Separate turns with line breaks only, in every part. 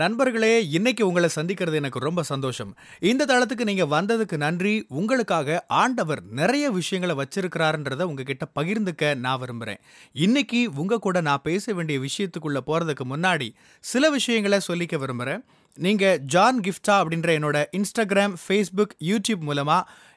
நண்பர்களே இன்னைக்கு உங்களை சந்திக்கிறது எனக்கு ரொம்ப சந்தோஷம் இந்த தளத்துக்கு நீங்க வந்ததுக்கு நன்றி உங்களுக்காக ஆண்டவர் நிறைய விஷயங்களை வச்சிருக்கிறாருன்றத உங்ககிட்ட பகிர்ந்துக்க நான் விரும்புகிறேன் இன்னைக்கு உங்க கூட நான் பேச வேண்டிய விஷயத்துக்குள்ள போறதுக்கு முன்னாடி சில விஷயங்களை சொல்லிக்க விரும்புகிறேன் நீங்கள் ஜான் கிஃப்டா அப்படின்ற என்னோட இன்ஸ்டாகிராம் ஃபேஸ்புக் யூடியூப் மூலமாக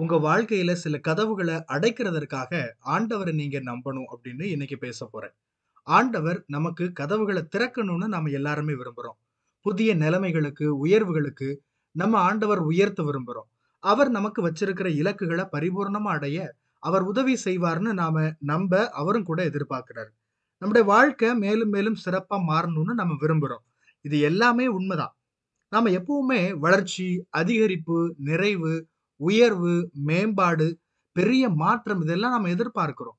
உங்க வாழ்க்கையில சில கதவுகளை அடைக்கிறதற்காக ஆண்டவரை நீங்க நம்பணும் அப்படின்னு இன்னைக்கு பேச போறேன் ஆண்டவர் நமக்கு கதவுகளை திறக்கணும்னு நாம எல்லாருமே விரும்புறோம் புதிய நிலைமைகளுக்கு உயர்வுகளுக்கு நம்ம ஆண்டவர் உயர்த்த விரும்புறோம் அவர் நமக்கு வச்சிருக்கிற இலக்குகளை பரிபூர்ணமா அடைய அவர் உதவி செய்வார்னு நாம நம்ப அவரும் கூட எதிர்பார்க்கிறார் நம்முடைய வாழ்க்கை மேலும் மேலும் சிறப்பா மாறணும்னு நம்ம விரும்புறோம் இது எல்லாமே உண்மைதான் நாம எப்பவுமே வளர்ச்சி அதிகரிப்பு நிறைவு உயர்வு மேம்பாடு பெரிய மாற்றம் இதெல்லாம் நம்ம எதிர்பார்க்கிறோம்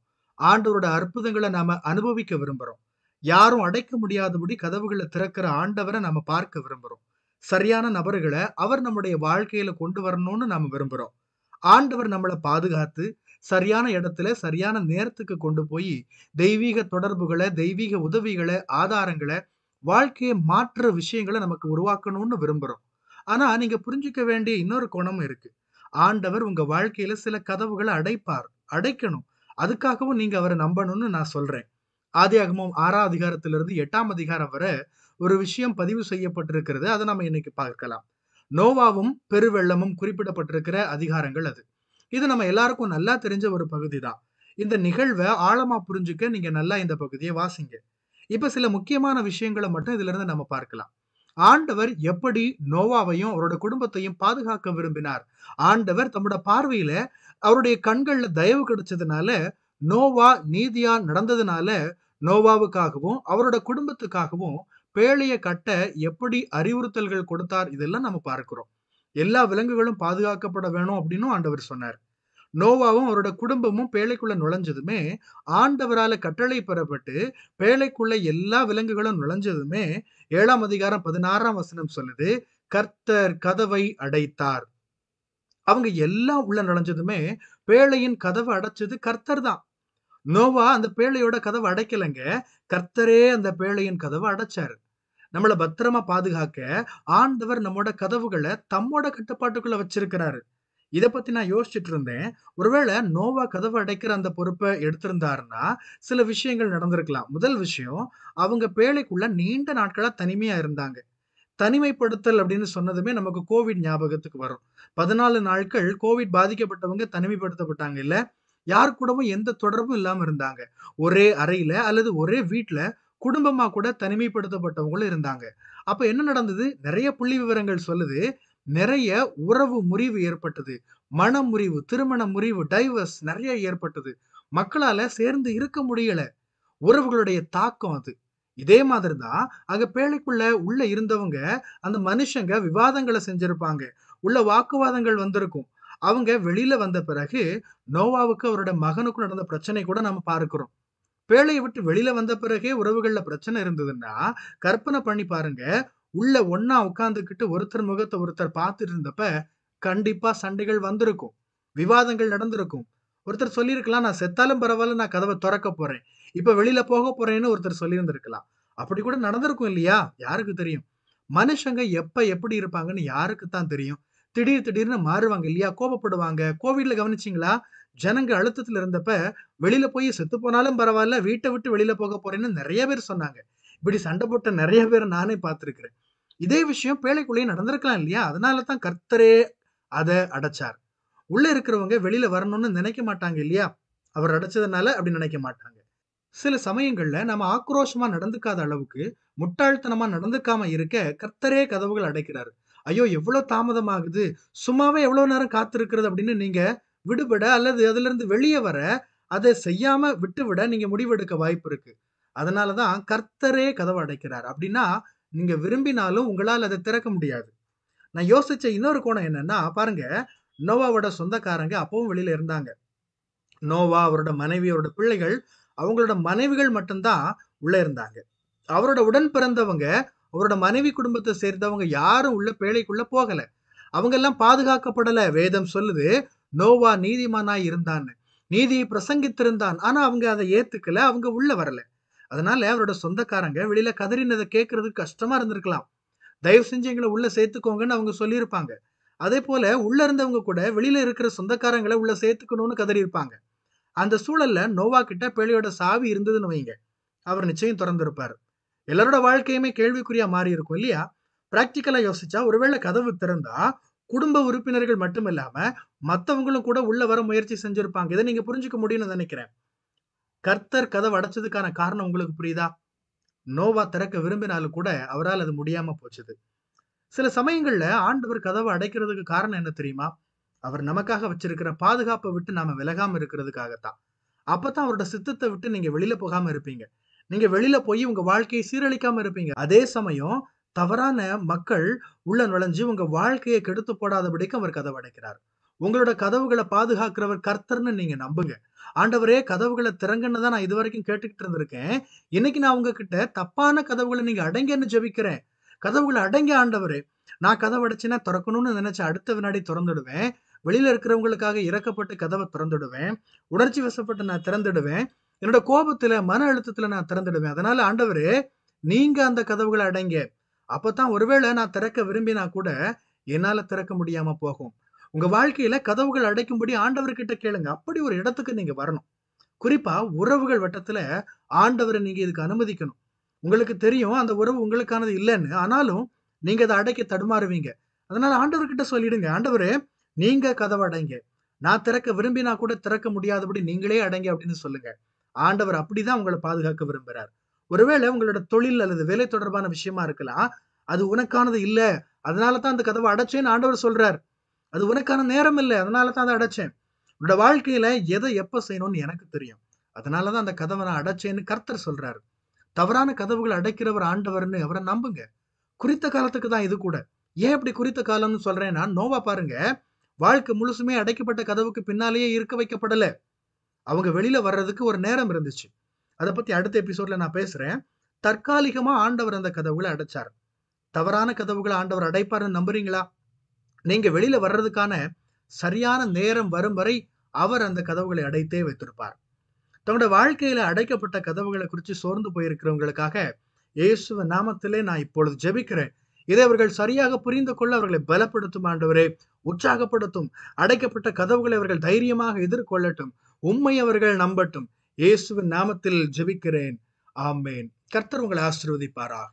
ஆண்டவரோட அற்புதங்களை நாம அனுபவிக்க விரும்புறோம் யாரும் அடைக்க முடியாதபடி கதவுகளை திறக்கிற ஆண்டவரை நம்ம பார்க்க விரும்புறோம் சரியான நபர்களை அவர் நம்முடைய வாழ்க்கையில கொண்டு வரணும்னு நாம விரும்புறோம் ஆண்டவர் நம்மளை பாதுகாத்து சரியான இடத்துல சரியான நேரத்துக்கு கொண்டு போய் தெய்வீக தொடர்புகளை தெய்வீக உதவிகளை ஆதாரங்களை வாழ்க்கையை மாற்ற விஷயங்களை நமக்கு உருவாக்கணும்னு விரும்புறோம் ஆனா நீங்க புரிஞ்சுக்க வேண்டிய இன்னொரு கோணமும் இருக்கு ஆண்டவர் உங்க வாழ்க்கையில சில கதவுகளை அடைப்பார் அடைக்கணும் அதுக்காகவும் நீங்க அவரை நம்பணும்னு நான் சொல்றேன் ஆதி அகமம் ஆறாம் அதிகாரத்திலிருந்து எட்டாம் அதிகாரம் வர ஒரு விஷயம் பதிவு செய்யப்பட்டிருக்கிறது அதை நம்ம இன்னைக்கு பார்க்கலாம் நோவாவும் பெருவெள்ளமும் குறிப்பிடப்பட்டிருக்கிற அதிகாரங்கள் அது இது நம்ம எல்லாருக்கும் நல்லா தெரிஞ்ச ஒரு பகுதி தான் இந்த நிகழ்வை ஆழமா புரிஞ்சுக்க நீங்க நல்லா இந்த பகுதியை வாசிங்க இப்ப சில முக்கியமான விஷயங்களை மட்டும் இதுல இருந்து நம்ம பார்க்கலாம் ஆண்டவர் எப்படி நோவாவையும் அவரோட குடும்பத்தையும் பாதுகாக்க விரும்பினார் ஆண்டவர் தம்முடைய பார்வையில அவருடைய கண்கள்ல தயவு கிடைச்சதுனால நோவா நீதியா நடந்ததுனால நோவாவுக்காகவும் அவரோட குடும்பத்துக்காகவும் பேழையை கட்ட எப்படி அறிவுறுத்தல்கள் கொடுத்தார் இதெல்லாம் நம்ம பார்க்கிறோம் எல்லா விலங்குகளும் பாதுகாக்கப்பட வேணும் அப்படின்னு ஆண்டவர் சொன்னார் நோவாவும் அவரோட குடும்பமும் பேழைக்குள்ள நுழைஞ்சதுமே ஆண்டவரால கட்டளை பெறப்பட்டு பேழைக்குள்ள எல்லா விலங்குகளும் நுழைஞ்சதுமே ஏழாம் அதிகாரம் பதினாறாம் வசனம் சொல்லுது கர்த்தர் கதவை அடைத்தார் அவங்க எல்லாம் உள்ள நுழைஞ்சதுமே பேழையின் கதவை அடைச்சது கர்த்தர் தான் நோவா அந்த பேழையோட கதவை அடைக்கலைங்க கர்த்தரே அந்த பேழையின் கதவை அடைச்சாரு நம்மளை பத்திரமா பாதுகாக்க ஆண்டவர் நம்மோட கதவுகளை தம்மோட கட்டுப்பாட்டுக்குள்ள வச்சிருக்கிறாரு இதை பத்தி நான் யோசிச்சுட்டு இருந்தேன் ஒருவேளை நோவா கதவை அடைக்கிற அந்த பொறுப்பை எடுத்திருந்தாருன்னா சில விஷயங்கள் நடந்திருக்கலாம் முதல் விஷயம் அவங்க பேழைக்குள்ள நீண்ட நாட்களா தனிமையா இருந்தாங்க தனிமைப்படுத்தல் அப்படின்னு சொன்னதுமே நமக்கு கோவிட் ஞாபகத்துக்கு வரும் பதினாலு நாட்கள் கோவிட் பாதிக்கப்பட்டவங்க தனிமைப்படுத்தப்பட்டாங்க இல்ல யார் கூடவும் எந்த தொடர்பும் இல்லாம இருந்தாங்க ஒரே அறையில அல்லது ஒரே வீட்டுல குடும்பமா கூட தனிமைப்படுத்தப்பட்டவங்களும் இருந்தாங்க அப்ப என்ன நடந்தது நிறைய புள்ளி விவரங்கள் சொல்லுது நிறைய உறவு முறிவு ஏற்பட்டது மன முறிவு திருமண முறிவு டைவர்ஸ் நிறைய ஏற்பட்டது மக்களால சேர்ந்து இருக்க முடியல உறவுகளுடைய தாக்கம் அது இதே மாதிரி தான் அங்க பேழைக்குள்ள உள்ள இருந்தவங்க அந்த மனுஷங்க விவாதங்களை செஞ்சிருப்பாங்க உள்ள வாக்குவாதங்கள் வந்திருக்கும் அவங்க வெளியில வந்த பிறகு நோவாவுக்கு அவரோட மகனுக்கும் நடந்த பிரச்சனை கூட நம்ம பார்க்கிறோம் பேழையை விட்டு வெளியில வந்த பிறகே உறவுகள்ல பிரச்சனை இருந்ததுன்னா கற்பனை பண்ணி பாருங்க உள்ள ஒன்னா உட்காந்துக்கிட்டு ஒருத்தர் முகத்தை ஒருத்தர் பார்த்துட்டு இருந்தப்ப கண்டிப்பா சண்டைகள் வந்திருக்கும் விவாதங்கள் நடந்திருக்கும் ஒருத்தர் சொல்லியிருக்கலாம் நான் செத்தாலும் பரவாயில்ல நான் கதவை திறக்க போறேன் இப்ப வெளியில போக போறேன்னு ஒருத்தர் சொல்லியிருந்திருக்கலாம் அப்படி கூட நடந்திருக்கும் இல்லையா யாருக்கு தெரியும் மனுஷங்க எப்ப எப்படி இருப்பாங்கன்னு யாருக்கு தான் தெரியும் திடீர் திடீர்னு மாறுவாங்க இல்லையா கோபப்படுவாங்க கோவிட்ல கவனிச்சிங்களா ஜனங்க அழுத்தத்துல இருந்தப்ப வெளியில போய் செத்து போனாலும் பரவாயில்ல வீட்டை விட்டு வெளியில போக போறேன்னு நிறைய பேர் சொன்னாங்க இப்படி சண்டை போட்ட நிறைய பேர் நானே பார்த்துருக்கிறேன் இதே விஷயம் பேழைக்குள்ளேயே நடந்திருக்கலாம் இல்லையா அதனால தான் கர்த்தரே அதை அடைச்சார் உள்ளே இருக்கிறவங்க வெளியில வரணும்னு நினைக்க மாட்டாங்க இல்லையா அவர் அடைச்சதுனால அப்படி நினைக்க மாட்டாங்க சில சமயங்கள்ல நம்ம ஆக்ரோஷமா நடந்துக்காத அளவுக்கு முட்டாள்தனமா நடந்துக்காம இருக்க கர்த்தரே கதவுகள் அடைக்கிறாரு ஐயோ எவ்வளவு தாமதமாகுது சும்மாவே எவ்வளவு நேரம் காத்திருக்கிறது அப்படின்னு நீங்க விடுபட அல்லது அதுல இருந்து வெளியே வர அதை செய்யாம விட்டுவிட நீங்க முடிவெடுக்க வாய்ப்பு இருக்கு அதனால தான் கர்த்தரே கதவை அடைக்கிறார் அப்படின்னா நீங்கள் விரும்பினாலும் உங்களால் அதை திறக்க முடியாது நான் யோசிச்ச இன்னொரு கோணம் என்னன்னா பாருங்க நோவாவோட சொந்தக்காரங்க அப்பவும் வெளியில இருந்தாங்க நோவா அவரோட மனைவி அவரோட பிள்ளைகள் அவங்களோட மனைவிகள் மட்டும்தான் உள்ள இருந்தாங்க அவரோட உடன் பிறந்தவங்க அவரோட மனைவி குடும்பத்தை சேர்ந்தவங்க யாரும் உள்ள பேழைக்குள்ள போகல அவங்க எல்லாம் பாதுகாக்கப்படல வேதம் சொல்லுது நோவா நீதிமானா இருந்தான்னு நீதியை பிரசங்கித்திருந்தான் ஆனா அவங்க அதை ஏத்துக்கல அவங்க உள்ள வரலை அதனால அவரோட சொந்தக்காரங்க வெளியில கதறினதை கேட்கறது கஷ்டமா இருந்திருக்கலாம் தயவு செஞ்சு எங்களை உள்ள சேர்த்துக்கோங்கன்னு அவங்க சொல்லியிருப்பாங்க அதே போல உள்ள இருந்தவங்க கூட வெளியில இருக்கிற சொந்தக்காரங்களை உள்ள சேர்த்துக்கணும்னு கதறியிருப்பாங்க அந்த சூழல்ல நோவா கிட்ட பேழையோட சாவி இருந்ததுன்னு வைங்க அவர் நிச்சயம் திறந்திருப்பார் எல்லாரோட வாழ்க்கையுமே கேள்விக்குறியா மாறி இருக்கும் இல்லையா பிராக்டிக்கலா யோசிச்சா ஒருவேளை கதவு திறந்தா குடும்ப உறுப்பினர்கள் மட்டும் இல்லாம மத்தவங்களும் கூட உள்ள வர முயற்சி செஞ்சிருப்பாங்க இதை நீங்க புரிஞ்சுக்க முடியும்னு நினைக்கிறேன் கர்த்தர் கதவு அடைச்சதுக்கான காரணம் உங்களுக்கு புரியுதா நோவா திறக்க விரும்பினாலும் கூட அவரால் அது முடியாம போச்சுது சில சமயங்கள்ல ஆண்டவர் கதவை அடைக்கிறதுக்கு காரணம் என்ன தெரியுமா அவர் நமக்காக வச்சிருக்கிற பாதுகாப்பை விட்டு நாம விலகாம இருக்கிறதுக்காகத்தான் அப்பதான் அவரோட சித்தத்தை விட்டு நீங்க வெளியில போகாம இருப்பீங்க நீங்க வெளியில போய் உங்க வாழ்க்கையை சீரழிக்காம இருப்பீங்க அதே சமயம் தவறான மக்கள் உள்ள நுழைஞ்சு உங்க வாழ்க்கையை கெடுத்து போடாதபடிக்கு அவர் அடைக்கிறார் உங்களோட கதவுகளை பாதுகாக்கிறவர் கர்த்தர்னு நீங்க நம்புங்க ஆண்டவரே கதவுகளை திறங்கன்னு தான் நான் இது வரைக்கும் கேட்டுக்கிட்டு இருந்திருக்கேன் இன்னைக்கு நான் உங்ககிட்ட தப்பான கதவுகளை நீங்க அடங்கன்னு ஜெபிக்கிறேன் கதவுகளை அடங்க ஆண்டவரே நான் கதவு அடைச்சுன்னா திறக்கணும்னு நினைச்ச அடுத்த வினாடி திறந்துடுவேன் வெளியில இருக்கிறவங்களுக்காக இறக்கப்பட்டு கதவை திறந்துடுவேன் உணர்ச்சி வசப்பட்டு நான் திறந்துடுவேன் என்னோட கோபத்துல மன அழுத்தத்துல நான் திறந்துடுவேன் அதனால ஆண்டவரு நீங்க அந்த கதவுகளை அடைங்க அப்பதான் ஒருவேளை நான் திறக்க விரும்பினா கூட என்னால திறக்க முடியாம போகும் உங்க வாழ்க்கையில கதவுகள் அடைக்கும்படி ஆண்டவர்கிட்ட கேளுங்க அப்படி ஒரு இடத்துக்கு நீங்க வரணும் குறிப்பா உறவுகள் வட்டத்துல ஆண்டவரை நீங்க இதுக்கு அனுமதிக்கணும் உங்களுக்கு தெரியும் அந்த உறவு உங்களுக்கானது இல்லைன்னு ஆனாலும் நீங்க அதை அடைக்க தடுமாறுவீங்க அதனால ஆண்டவர்கிட்ட சொல்லிடுங்க ஆண்டவரே நீங்க கதவை அடைங்க நான் திறக்க விரும்பினா கூட திறக்க முடியாதபடி நீங்களே அடைங்க அப்படின்னு சொல்லுங்க ஆண்டவர் அப்படிதான் உங்களை பாதுகாக்க விரும்புறார் ஒருவேளை உங்களோட தொழில் அல்லது வேலை தொடர்பான விஷயமா இருக்கலாம் அது உனக்கானது இல்லை அதனால தான் அந்த கதவை அடைச்சேன்னு ஆண்டவர் சொல்றார் அது உனக்கான நேரம் இல்லை அதனால தான் அதை அடைச்சேன் உன்னோட வாழ்க்கையில எதை எப்போ செய்யணும்னு எனக்கு தெரியும் அதனால தான் அந்த கதவை நான் அடைச்சேன்னு கர்த்தர் சொல்றாரு தவறான கதவுகள் அடைக்கிறவர் ஆண்டவர்னு அவரை நம்புங்க குறித்த காலத்துக்கு தான் இது கூட ஏன் இப்படி குறித்த காலம்னு சொல்றேன்னா நோவா பாருங்க வாழ்க்கை முழுசுமே அடைக்கப்பட்ட கதவுக்கு பின்னாலேயே இருக்க வைக்கப்படல அவங்க வெளியில வர்றதுக்கு ஒரு நேரம் இருந்துச்சு அதை பத்தி அடுத்த எபிசோட்ல நான் பேசுறேன் தற்காலிகமா ஆண்டவர் அந்த கதவுகளை அடைச்சார் தவறான கதவுகளை ஆண்டவர் அடைப்பாருன்னு நம்புறீங்களா நீங்க வெளியில வர்றதுக்கான சரியான நேரம் வரும் வரை அவர் அந்த கதவுகளை அடைத்தே வைத்திருப்பார் தங்களோட வாழ்க்கையில அடைக்கப்பட்ட கதவுகளை குறித்து சோர்ந்து போயிருக்கிறவங்களுக்காக இயேசுவ நாமத்திலே நான் இப்பொழுது ஜெபிக்கிறேன் இதை அவர்கள் சரியாக புரிந்து கொள்ள அவர்களை பலப்படுத்தும் ஆண்டவரே உற்சாகப்படுத்தும் அடைக்கப்பட்ட கதவுகளை அவர்கள் தைரியமாக எதிர்கொள்ளட்டும் உண்மை அவர்கள் நம்பட்டும் இயேசுவின் நாமத்தில் ஜெபிக்கிறேன் ஆமேன் கர்த்தர் உங்களை ஆசிர்வதிப்பாராக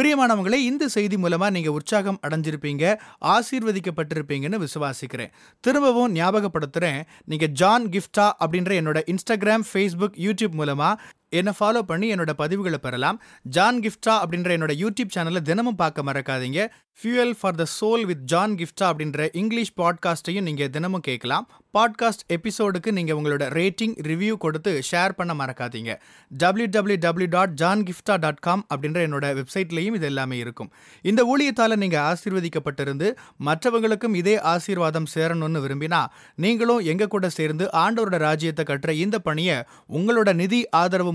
பிரியமானவங்களே இந்த செய்தி மூலமாக நீங்கள் உற்சாகம் அடைஞ்சிருப்பீங்க ஆசீர்வதிக்கப்பட்டிருப்பீங்கன்னு விசுவாசிக்கிறேன் திரும்பவும் ஞாபகப்படுத்துகிறேன் நீங்கள் ஜான் கிஃப்டா அப்படின்ற என்னோட இன்ஸ்டாகிராம் ஃபேஸ்புக் யூடியூப் மூலமாக என்னை ஃபாலோ பண்ணி என்னோட பதிவுகளை பெறலாம் ஜான் கிஃப்டா அப்படின்ற என்னோட யூடியூப் சேனலில் தினமும் பார்க்க மறக்காதீங்க fuel for the soul with John Gifta அப்படின்ற இங்கிலீஷ் பாட்காஸ்ட்டையும் நீங்கள் தினமும் கேட்கலாம் பாட்காஸ்ட் எபிசோடுக்கு நீங்கள் உங்களோட ரேட்டிங் ரிவ்யூ கொடுத்து ஷேர் பண்ண மறக்காதீங்க W W W dot John Gifta dot com அப்படின்ற என்னோட வெப்சைட்லேயும் இது எல்லாமே இருக்கும் இந்த ஊழியத்தால் நீங்கள் ஆசீர்வதிக்கப்பட்டிருந்து மற்றவங்களுக்கும் இதே ஆசீர்வாதம் சேரணும்னு விரும்பினா நீங்களும் எங்கள் கூட சேர்ந்து ஆண்டவரோட ராஜ்யத்தை கட்டுற இந்த பணியை உங்களோட நிதி ஆதரவு